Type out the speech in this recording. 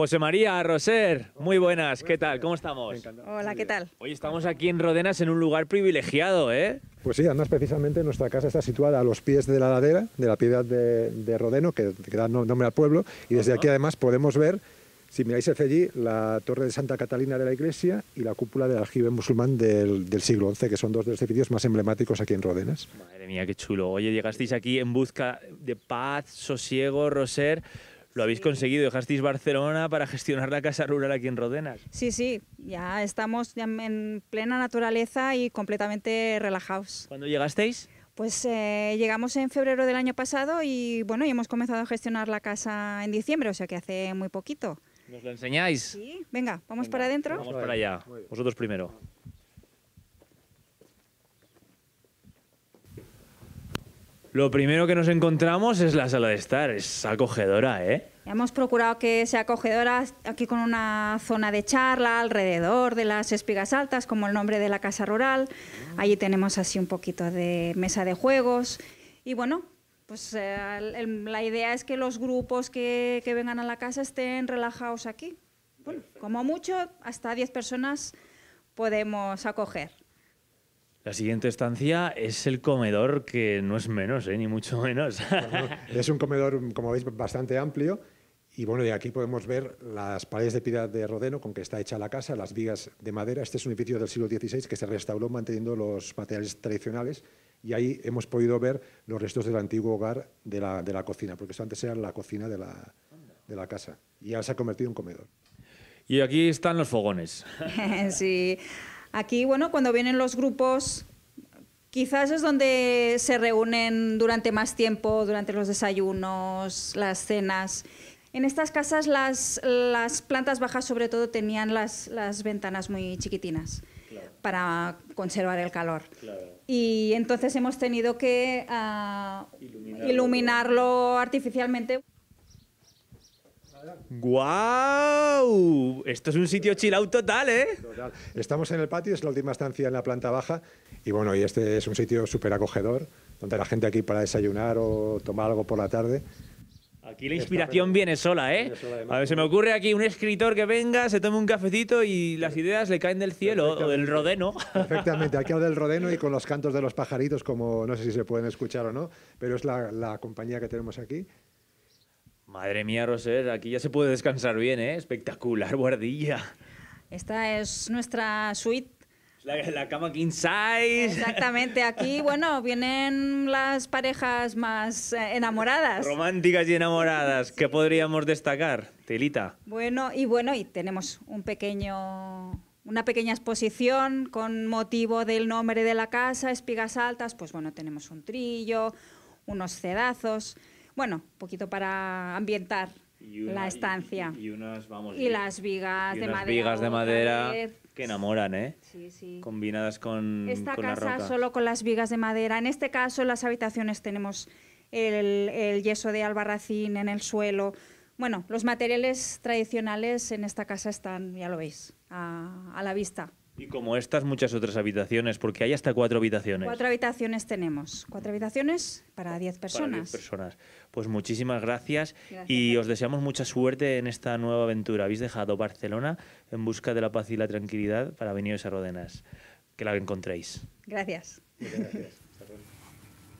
José María Roser, muy buenas, ¿qué tal? ¿Cómo estamos? Hola, ¿qué tal? Hoy estamos aquí en Rodenas en un lugar privilegiado, ¿eh? Pues sí, además precisamente nuestra casa está situada a los pies de la ladera de la piedad de, Rodeno, que, da nombre al pueblo, y desde aquí además podemos ver, si miráis hacia allí, la torre de Santa Catalina de la iglesia y la cúpula del aljibe musulmán del, del siglo XI, que son dos de los edificios más emblemáticos aquí en Rodenas. Madre mía, qué chulo. Oye, llegasteis aquí en busca de paz, sosiego, Roser lo habéis conseguido, dejasteis Barcelona para gestionar la casa rural aquí en Rodenas. Sí, sí, ya estamos en plena naturaleza y completamente relajados. ¿Cuándo llegasteis? Pues eh, llegamos en febrero del año pasado y bueno, ya hemos comenzado a gestionar la casa en diciembre, o sea que hace muy poquito. ¿Nos lo enseñáis? Sí, venga, vamos para adentro. Vamos para allá, vosotros primero. Lo primero que nos encontramos es la sala de estar, es acogedora, ¿eh? Hemos procurado que sea acogedora aquí con una zona de charla alrededor de las espigas altas, como el nombre de la casa rural. Allí tenemos así un poquito de mesa de juegos. Y bueno, pues eh, la idea es que los grupos que, vengan a la casa estén relajados aquí. Bueno, como mucho, hasta 10 personas podemos acoger. La siguiente estancia es el comedor, que no es menos, ¿eh? ni mucho menos. es un comedor, como veis, bastante amplio. Y bueno, de aquí podemos ver las paredes de piedra de rodeno con que está hecha la casa, las vigas de madera. Este es un edificio del siglo XVI que se restauró manteniendo los materiales tradicionales y ahí hemos podido ver los restos del antiguo hogar de la, cocina, porque eso antes era la cocina de la, de la casa y ahora se ha convertido en comedor. Y aquí están los fogones. sí. Aquí, bueno, cuando vienen los grupos, quizás es donde se reúnen durante más tiempo, durante los desayunos, las cenas. En estas casas las, plantas bajas sobre todo tenían las, ventanas muy chiquitinas para conservar el calor. Y entonces hemos tenido que ah, iluminarlo artificialmente. ¡Guau! Esto es un sitio chill out total, ¿eh? Estamos en el patio, es la última estancia en la planta baja y bueno, y este es un sitio súper acogedor, donde la gente aquí para desayunar o tomar algo por la tarde. Aquí la inspiración viene sola, ¿eh? a ver, se me ocurre aquí un escritor que venga, se tome un cafecito y las ideas le caen del cielo o del rodeno. Perfectamente, aquí al del rodeno y con los cantos de los pajaritos, como no sé si se pueden escuchar o no, pero es la compañía que tenemos aquí. Madre mía, Roser, aquí ya se puede descansar bien, ¿eh? Espectacular, guardilla. Esta es nuestra suite la, cama king size. Exactamente. Aquí, bueno, vienen las parejas más eh, enamoradas. Románticas y enamoradas. ¿Qué podríamos destacar, Telita? Bueno, y bueno, y tenemos un pequeño... Una pequeña exposición con motivo del nombre de la casa, espigas altas, pues bueno, tenemos un trillo, unos cedazos. Bueno, un poquito para ambientar la estancia. Y, las vigas de madera. vigas de madera que enamoran, ¿eh? Combinadas con Esta casa solo con las vigas de madera. En este caso, en las habitaciones tenemos el, yeso de albarracín en el suelo. Bueno, los materiales tradicionales en esta casa están, ya lo veis, a la vista. Y como estas, muchas otras habitaciones, porque hay hasta cuatro habitaciones. Cuatro habitaciones tenemos. Cuatro habitaciones para diez personas. personas. Pues muchísimas gracias, y os deseamos mucha suerte en esta nueva aventura. Habéis dejado Barcelona en busca de la paz y la tranquilidad para venir a Rodenas. Que la encontréis. Gracias. Muchas gracias.